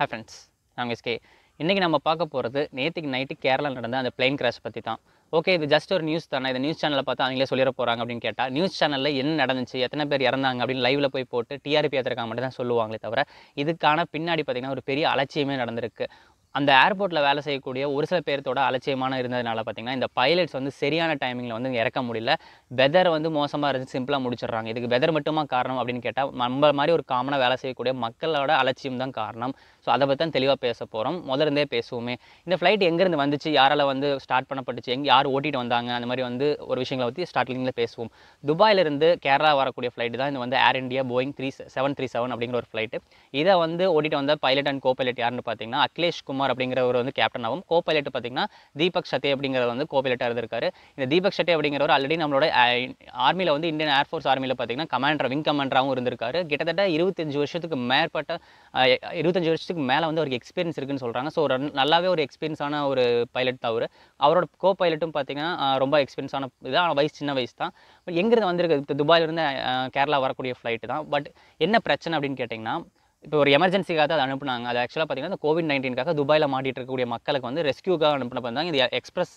hey friends நாங்கள் SK இன்றைக்கி நம்ம பார்க்க போகிறது நேற்றுக்கு நைட்டு கேரளா நடந்த அந்த பிளைன் கிராஷ் பற்றி தான் ஓகே இது ஜஸ்ட் ஒரு நியூஸ் தானே இந்த நியூஸ் சேனலில் பார்த்தா அவங்களே சொல்லிட போகிறாங்க அப்படின்னு கேட்டால் நியூஸ் சேனலில் என்ன நடந்துச்சு எத்தனை பேர் இறந்தாங்க அப்படின்னு லைவில் போய் போட்டு டிஆர்பி ஏற்றிருக்காங்க மட்டும் தான் சொல்லுவாங்களே தவிர இதுக்கான பின்னாடி பார்த்திங்கன்னா ஒரு பெரிய அலட்சியமே நடந்திருக்கு அந்த ஏர்போர்ட்டில் வேலை செய்யக்கூடிய ஒரு சில பேர்த்தோட அலட்சியமான இருந்ததுனால பார்த்தீங்கன்னா இந்த பைலட்ஸ் வந்து சரியான டைமிங்கில் வந்து இறக்க முடியல வெதர் வந்து மோசமாக இருந்து சிம்பிளாக முடிச்சிடுறாங்க இதுக்கு வெதர் மட்டுமா காரணம் அப்படின்னு கேட்டால் நம்ம மாதிரி ஒரு காமனாக வேலை செய்யக்கூடிய மக்களோட அலட்சியம் தான் காரணம் ஸோ அதை பற்றி தான் தெளிவாக பேச போகிறோம் முதல்ல பேசுவோமே இந்த ஃப்ளைட் எங்கேருந்து வந்துச்சு யாரால் வந்து ஸ்டார்ட் பண்ணப்பட்டுச்சு எங்கே யார் ஓட்டிகிட்டு வந்தாங்க அந்த மாதிரி வந்து ஒரு விஷயங்களை பற்றி ஸ்டார்டிங்கில் பேசுவோம் துபாயிலிருந்து கேரளா வரக்கூடிய ஃப்ளைட்டு தான் இந்த வந்து air India Boeing three seven three seven அப்படிங்கிற ஒரு ஃப்ளைட்டு இதை வந்து ஓட்டிகிட்டு வந்த பைலட் அண்ட் கோ பைலட் யாருன்னு பார்த்தீங்கன்னா அகிலேஷ் குமார் அப்படிங்கிறவர் வந்து கேப்டனாகவும் கோ பைலட் பார்த்தீங்கன்னா தீபக் சத்தே அப்படிங்கிறவர் வந்து கோ பைலட்டாக இருந்திருக்காரு இந்த தீபக் சட்டே அப்படிங்கிறவர் ஆல்ரெடி நம்மளோட ஆர்மியில் வந்து இந்தியன் ஏர்ஃபோர்ஸ் ஆர்மியில் பார்த்தீங்கன்னா கமாண்டர் விங் கமாண்டராகவும் இருந்திருக்காரு கிட்டத்தட்ட இருபத்தஞ்சு வருஷத்துக்கு மேற்பட்ட இருபத்தஞ்சு வருஷத்துக்கு வருஷத்துக்கு மேலே வந்து அவருக்கு எக்ஸ்பீரியன்ஸ் இருக்குன்னு சொல்கிறாங்க ஸோ நல்லாவே ஒரு எக்ஸ்பீரியன்ஸான ஒரு பைலட் தான் அவர் அவரோட கோ பைலட்டும் பார்த்தீங்கன்னா ரொம்ப எக்ஸ்பீரியன்ஸான இதான் வயசு சின்ன வயசு தான் பட் எங்கேருந்து வந்திருக்கு இப்போ துபாயிலிருந்து கேரளா வரக்கூடிய ஃப்ளைட்டு தான் பட் என்ன பிரச்சனை அப்படின்னு கேட்டிங்கன்னா இப்போ ஒரு எமர்ஜென்சிக்காக தான் அனுப்புனாங்க அது ஆக்சுவலாக பார்த்தீங்கன்னா கோவிட் நைன்டீனுக்காக துபாயில் மாட்டிட்டு இருக்கக்கூடிய மக்களுக்கு வந்து ரெஸ்கியூக்காக அனுப்பின பண்ணாங்க இது எக்ஸ்பிரஸ்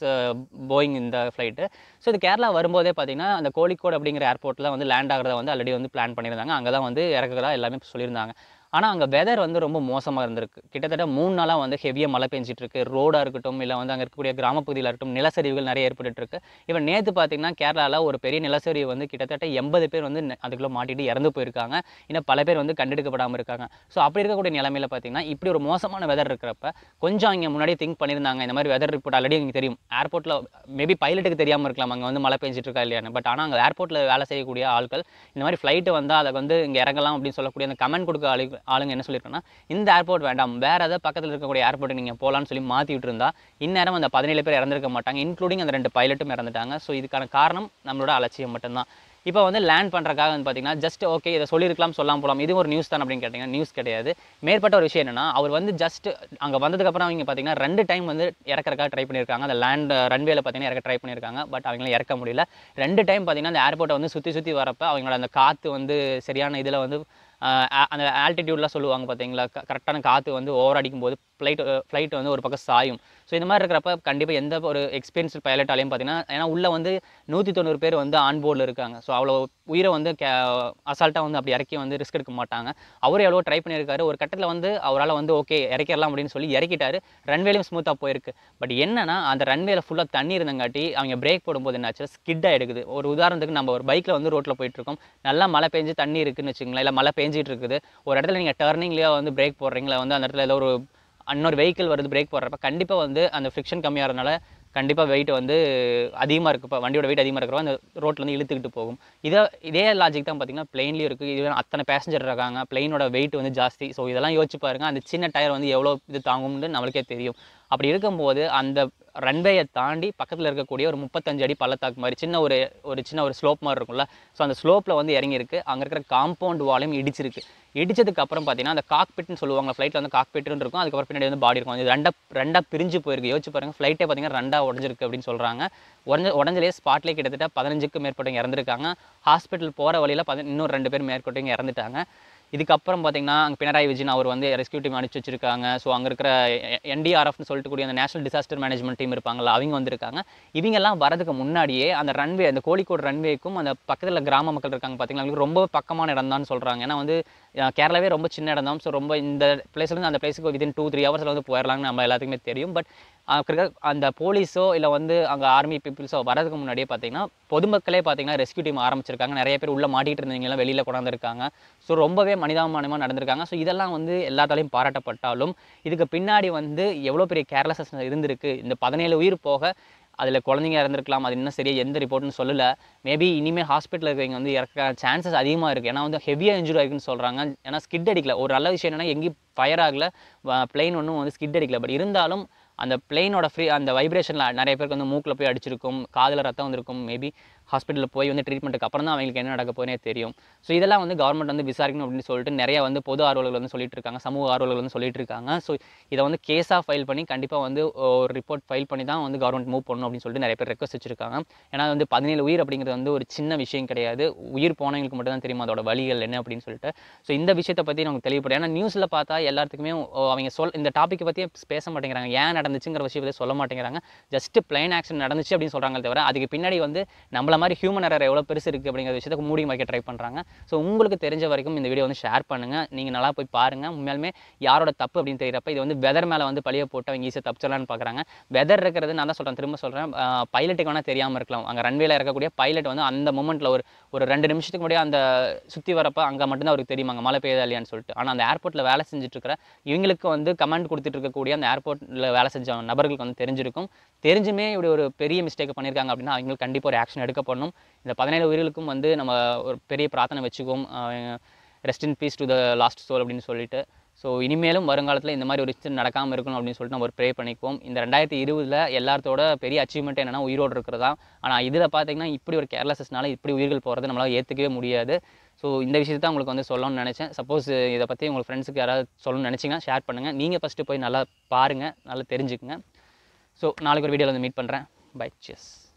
போயிங் இந்த ஃப்ளைட்டு ஸோ இது கேரளா வரும்போதே பார்த்தீங்கன்னா அந்த கோழிக்கோடு அப்படிங்கிற ஏர்போர்ட்டில் வந்து லேண்ட் ஆகிறத வந்து ஆல்ரெடி வந்து பிளான் பண்ணியிருந்தாங்க அங்கே தான் வந்து இறக்குறதா எல்லாமே சொல்லியிருந்தாங்க ஆனால் அங்கே வெதர் வந்து ரொம்ப மோசமாக இருந்திருக்கு கிட்டத்தட்ட மூணு நாளாக வந்து ஹெவியாக மழை பெஞ்சிட்ருக்கு ரோடாக இருக்கட்டும் இல்லை வந்து அங்கே இருக்கக்கூடிய கிராமப்பகுதியில் இருக்கட்டும் நிலச்சரிவுகள் நிறைய ஏற்பட்டுருக்கு இப்போ நேற்று பார்த்திங்கன்னா கேரளாவில் ஒரு பெரிய நிலச்சரிவு வந்து கிட்டத்தட்ட எண்பது பேர் வந்து அதுக்குள்ளே மாட்டிட்டு இறந்து போயிருக்காங்க இன்னும் பல பேர் வந்து கண்டெடுக்கப்படாமல் இருக்காங்க ஸோ அப்படி இருக்கக்கூடிய நிலமையில் பார்த்தீங்கன்னா இப்படி ஒரு மோசமான வெதர் இருக்கிறப்ப கொஞ்சம் இங்கே முன்னாடி திங்க் பண்ணியிருந்தாங்க இந்த மாதிரி வெதர் ரிப்போர்ட் ஆல்ரெடி எங்களுக்கு தெரியும் ஏர்போர்ட்டில் மேபி பைலட்டுக்கு தெரியாமல் இருக்கலாம் அங்கே வந்து மழை பெஞ்சிட்டு இருக்கா இல்லையானு பட் ஆனால் அங்கே ஏர்போர்ட்டில் வேலை செய்யக்கூடிய ஆட்கள் இந்த மாதிரி ஃப்ளைட்டு வந்தால் அதை வந்து இங்கே இறங்கலாம் அப்படின்னு சொல்லக்கூடிய அந்த கமெண்ட் கொடுக்க ஆளுங்க என்ன சொல்லியிருக்கோன்னா இந்த ஏர்போர்ட் வேண்டாம் வேறு ஏதாவது பக்கத்தில் இருக்கக்கூடிய ஏர்போர்ட் நீங்கள் போகலான்னு சொல்லி மாற்றி இருந்தால் இந்நேரம் அந்த பதினேழு பேர் இறந்துருக்க மாட்டாங்க இன்க்ளூடிங் அந்த ரெண்டு பைலட்டும் இறந்துட்டாங்க ஸோ இதுக்கான காரணம் நம்மளோட அலட்சியம் மட்டும்தான் இப்போ வந்து லேண்ட் பண்ணுறக்காக வந்து பார்த்தீங்கன்னா ஜஸ்ட் ஓகே இதை சொல்லியிருக்கலாம் சொல்லாம் போகலாம் இது ஒரு நியூஸ் தான் அப்படின்னு கேட்டிங்கன்னா நியூஸ் கிடையாது மேற்பட்ட ஒரு விஷயம் என்னென்னா அவர் வந்து ஜஸ்ட் அங்கே வந்ததுக்கப்புறம் அவங்க பார்த்தீங்கன்னா ரெண்டு டைம் வந்து இறக்கறக்காக ட்ரை பண்ணியிருக்காங்க அந்த லேண்ட் ரன்வேல uh, பார்த்தீங்கன்னா இறக்க ட்ரை பண்ணியிருக்காங்க பட் அவங்களாம் இறக்க முடியல ரெண்டு டைம் பார்த்தீங்கன்னா அந்த ஏர்போர்ட்டை வந்து சுற்றி சுற்றி வரப்போ அவங்களோட அந்த காற்று வந்து சரியான இதில் வந்து அந்த ஆல்டிடியூட்லாம் சொல்லுவாங்க பார்த்தீங்களா கரெக்டான காற்று வந்து ஓவர் அடிக்கும் போது ஃப்ளைட் ஃப்ளைட் வந்து ஒரு பக்கம் சாயும் ஸோ இந்த மாதிரி இருக்கிறப்ப கண்டிப்பாக எந்த ஒரு எக்ஸ்பீரியன்ஸ் பைலட்டாலையும் பார்த்தீங்கன்னா ஏன்னா உள்ளே வந்து நூற்றி தொண்ணூறு பேர் வந்து ஆன்போர்டில் இருக்காங்க ஸோ அவ்வளோ உயிரை வந்து கே அசால்ட்டாக வந்து அப்படி இறக்கி வந்து ரிஸ்க் எடுக்க மாட்டாங்க அவரும் எவ்வளோ ட்ரை பண்ணியிருக்காரு ஒரு கட்டத்தில் வந்து அவரால் வந்து ஓகே இறக்கிடலாம் அப்படின்னு சொல்லி இறக்கிட்டார் ரன்வேலையும் ஸ்மூத்தாக போயிருக்கு பட் என்னன்னா அந்த ரன்வேல ஃபுல்லாக தண்ணி இருந்தங்காட்டி அவங்க பிரேக் போடும்போது என்னாச்சு ஸ்கிட்டாக எடுக்குது ஒரு உதாரணத்துக்கு நம்ம ஒரு பைக்கில் வந்து ரோட்டில் போயிட்டுருக்கோம் நல்லா மழை பெஞ்சு தண்ணி இருக்குன்னு வச்சுங்களேன் இல்லை மழை பெஞ்சு மேய்ஞ்சிட்டு இருக்குது ஒரு இடத்துல நீங்கள் டர்னிங்லேயே வந்து பிரேக் போடுறீங்களா வந்து அந்த இடத்துல ஏதோ ஒரு இன்னொரு வெஹிக்கிள் வருது பிரேக் போடுறப்ப கண்டிப்பாக வந்து அந்த ஃப்ரிக்ஷன் கம்மியாக இருந்தனால கண்டிப்பாக வெயிட் வந்து அதிகமாக இப்போ வண்டியோட வெயிட் அதிகமாக இருக்கிறப்ப அந்த ரோட்டில் வந்து இழுத்துக்கிட்டு போகும் இதே இதே லாஜிக் தான் பார்த்திங்கன்னா பிளெயின்லேயும் இருக்குது இது அத்தனை பேசஞ்சர் இருக்காங்க பிளெயினோட வெயிட் வந்து ஜாஸ்தி ஸோ இதெல்லாம் யோசிச்சு பாருங்கள் அந்த சின்ன டயர் வந்து எவ்வளோ இது தாங்கும்னு நம்மளுக்கே தெரியும் அப்படி இருக்கும்போது அந்த ரன்வேயை தாண்டி பக்கத்தில் இருக்கக்கூடிய ஒரு முப்பத்தஞ்சு அடி பள்ளத்தாக்கு மாதிரி சின்ன ஒரு ஒரு சின்ன ஒரு ஸ்லோப் மாதிரி இருக்கும்ல ஸோ அந்த ஸ்லோப்பில் வந்து இறங்கியிருக்கு அங்கே இருக்கிற காம்பவுண்ட் வாலையும் இடிச்சிருக்கு இடிச்சதுக்கு அப்புறம் பார்த்தீங்கன்னா அந்த காக்பிட்னு சொல்லுவாங்க ஃப்ளைட்டில் வந்து காக்பிட்னு இருக்கும் அதுக்கப்புறம் பின்னாடி வந்து பாடி இருக்கும் இது ரெண்டாக ரெண்டாக பிரிஞ்சு போயிருக்கு யோசிச்சு பாருங்கள் ஃப்ளைட்டே பார்த்தீங்கன்னா ரெண்டாக உடஞ்சிருக்கு அப்படின்னு சொல்கிறாங்க உடஞ்ச உடஞ்சலே ஸ்பாட்லேயே கிட்டத்தட்ட பதினஞ்சுக்கு மேற்பட்டவங்க இறந்துருக்காங்க ஹாஸ்பிட்டல் போகிற வழியில் பதின இன்னும் ரெண்டு பேர் மேற்பட்டவங்க இறந்துட்டாங்க இதுக்கப்புறம் பார்த்திங்கன்னா அங்கே பினராயி விஜயன் அவர் வந்து ரெஸ்கியூ டீம் அனுப்பிச்சு வச்சிருக்காங்க ஸோ அங்கே இருக்கிற என்டிஆர்எஃப்னு சொல்லிட்டு கூடிய அந்த நேஷனல் டிசாஸ்டர் மேனேஜ்மெண்ட் டீம் இருப்பாங்களா அவங்க வந்திருக்காங்க இவங்கெல்லாம் வரதுக்கு முன்னாடியே அந்த ரன்வே அந்த கோழிக்கோடு ரன்வேக்கும் அந்த பக்கத்தில் கிராம மக்கள் இருக்காங்க பார்த்திங்களா அவங்களுக்கு ரொம்ப பக்கமான இடம் தான் சொல்கிறாங்க ஏன்னா வந்து கேரளாவே ரொம்ப சின்ன இடம் தான் ஸோ ரொம்ப இந்த பிளேஸ்லேருந்து அந்த பிளேஸுக்கு வித்தின் டூ த்ரீ ஹவர்ஸில் வந்து போயிடலாம்னு நம்ம எல்லாத்துக்குமே தெரியும் பட் அந்த போலீஸோ இல்லை வந்து அங்கே ஆர்மி பீப்புள்ஸோ வரதுக்கு முன்னாடியே பார்த்தீங்கன்னா பொதுமக்களே பார்த்தீங்கன்னா ரெஸ்கியூ டீம் ஆரம்பிச்சிருக்காங்க நிறைய பேர் உள்ளே மாட்டிகிட்டு இருந்தவங்களாம் வெளியில் கொண்டாந்துருக்காங்க ஸோ ரொம்பவே மனிதாபமானமாக நடந்திருக்காங்க ஸோ இதெல்லாம் வந்து எல்லாத்தாலையும் பாராட்டப்பட்டாலும் இதுக்கு பின்னாடி வந்து எவ்வளோ பெரிய கேர்லெஸ்னஸ் இருந்திருக்கு இந்த பதினேழு உயிர் போக அதில் குழந்தைங்க இறந்துருக்கலாம் அது இன்னும் சரியாக எந்த ரிப்போர்ட்டுன்னு சொல்லலை மேபி இனிமேல் ஹாஸ்பிட்டலில் இருக்கிறவங்க வந்து இறக்க சான்சஸ் அதிகமாக இருக்குது ஏன்னா வந்து ஹெவியாக இன்ஜுரி ஆகிருக்குன்னு சொல்கிறாங்க ஏன்னா ஸ்கிட் அடிக்கல ஒரு நல்ல விஷயம் என்னென்னா எங்கேயும் ஃபயர் ஆகலை பிளெயின் ஒன்றும் வந்து ஸ்கிட் அடிக்கல பட் இருந்தாலும் அந்த பிளெயினோட ஃப்ரீ அந்த வைப்ரேஷனில் நிறைய பேருக்கு வந்து மூக்கில் போய் அடிச்சிருக்கும் காதில் ரத்தம் வந்திருக்கும் மேபி ஹாஸ்பிட்டலில் போய் வந்து ட்ரீட்மெண்ட்டுக்கு அப்புறம் தான் அவங்களுக்கு என்ன நடக்க போனே தெரியும் ஸோ இதெல்லாம் வந்து கவர்மெண்ட் வந்து விசாரிக்கணும் அப்படின்னு சொல்லிட்டு நிறையா வந்து பொது ஆர்வலர்கள் வந்து சொல்லிட்டு இருக்காங்க சமூக ஆர்வலர்கள் வந்து சொல்லிட்டு இருக்காங்க ஸோ இதை வந்து கேஸாக ஃபைல் பண்ணி கண்டிப்பாக வந்து ஒரு ரிப்போர்ட் ஃபைல் பண்ணி தான் வந்து கவர்மெண்ட் மூவ் பண்ணணும் அப்படின்னு சொல்லிட்டு நிறைய பேர் ரெக்வஸ்ட் வச்சிருக்காங்க ஏன்னா வந்து பதினேழு உயிர் அப்படிங்கிறது வந்து ஒரு சின்ன விஷயம் கிடையாது உயிர் போனவங்களுக்கு மட்டும் தான் தெரியும் அதோட வழிகள் என்ன அப்படின்னு சொல்லிட்டு ஸோ இந்த விஷயத்தை பற்றி நமக்கு தெளிவுபடும் ஏன்னா நியூஸில் பார்த்தா எல்லாத்துக்குமே அவங்க சொல் இந்த டாப்பிக்கை பற்றியே பேச மாட்டேங்கிறாங்க ஏன் நடந்துச்சுங்கிற விஷயத்தை சொல்ல மாட்டேங்கிறாங்க ஜஸ்ட் பிளைன் ஆக்ஷன் நடந்துச்சு அப்படின்னு சொல்கிறாங்க தவிர அதுக்கு பின்னாடி வந்து நம்மள மாதிரி ஹியூமன் எரர் எவ்வளோ பெருசு இருக்குது அப்படிங்கிற விஷயத்தை மூடி வைக்க ட்ரை பண்ணுறாங்க ஸோ உங்களுக்கு தெரிஞ்ச வரைக்கும் இந்த வீடியோ வந்து ஷேர் பண்ணுங்கள் நீங்கள் நல்லா போய் பாருங்கள் உண்மையாலுமே யாரோட தப்பு அப்படின்னு தெரியறப்ப இது வந்து வெதர் மேலே வந்து பழிய போட்டு அவங்க ஈஸியாக தப்பிச்சிடலான்னு பார்க்குறாங்க வெதர் இருக்கிறது நான் தான் சொல்கிறேன் திரும்ப சொல்கிறேன் பைலட்டுக்கு வேணால் தெரியாமல் இருக்கலாம் அங்கே ரன்வேல இருக்கக்கூடிய பைலட் வந்து அந்த மூமெண்ட்டில் ஒரு ஒரு ரெண்டு நிமிஷத்துக்கு முன்னாடி அந்த சுற்றி வரப்போ அங்கே மட்டும்தான் அவருக்கு தெரியுமா அங்கே மழை பெய்யுதா இல்லையான்னு சொல்லிட்டு ஆனால் அந்த ஏர்போர்ட்டில் வேலை செஞ்சுட்டு இருக்கிற இவங்களுக்கு வந்து கமெண்ட் கொடுத்துட்டு இருக்கக்கூடிய அந்த ஏர்போர்ட்டில் வேலை செஞ்ச நபர்களுக்கு வந்து தெரிஞ்சிருக்கும் தெரிஞ்சுமே இப்படி ஒரு பெரிய மிஸ்டேக் பண்ணியிருக்காங்க அப்படின்னா அவங்களுக்கு கண்டிப்பாக ஒரு ஆக்ஷன் எடுக்க பண்ணணும் இந்த பதினேழு உயிர்களுக்கும் வந்து நம்ம ஒரு பெரிய பிரார்த்தனை வச்சுக்குவோம் rest in peace to the lost soul அப்படின்னு சொல்லிட்டு ஸோ இனிமேலும் வருங்காலத்தில் இந்த மாதிரி ஒரு இன்சிடென்ட் நடக்காமல் இருக்கணும் அப்படின்னு சொல்லிட்டு நம்ம ஒரு ப்ரே பண்ணிக்குவோம் இந்த ரெண்டாயிரத்தி இருபதில் எல்லாத்தோட பெரிய அச்சீவ்மெண்ட் என்னென்னா உயிரோடு இருக்கிறதா ஆனால் இதில் பார்த்தீங்கன்னா இப்படி ஒரு கேர்லெஸ்னால இப்படி உயிர்கள் போகிறது நம்மளால் ஏற்றுக்கவே முடியாது ஸோ இந்த விஷயத்தை உங்களுக்கு வந்து சொல்லணும்னு நினச்சேன் சப்போஸ் இதை பற்றி உங்கள் ஃப்ரெண்ட்ஸுக்கு யாராவது சொல்லணும்னு நினச்சிங்கன்னா ஷேர் பண்ணுங்கள் நீங்கள் ஃபஸ்ட்டு போய் நல்லா பாருங்கள் நல்லா தெரிஞ்சுக்குங்க ஸோ நாளைக்கு ஒரு வீடியோவில் வந்து மீட் பண்ணுறேன் பை சியஸ்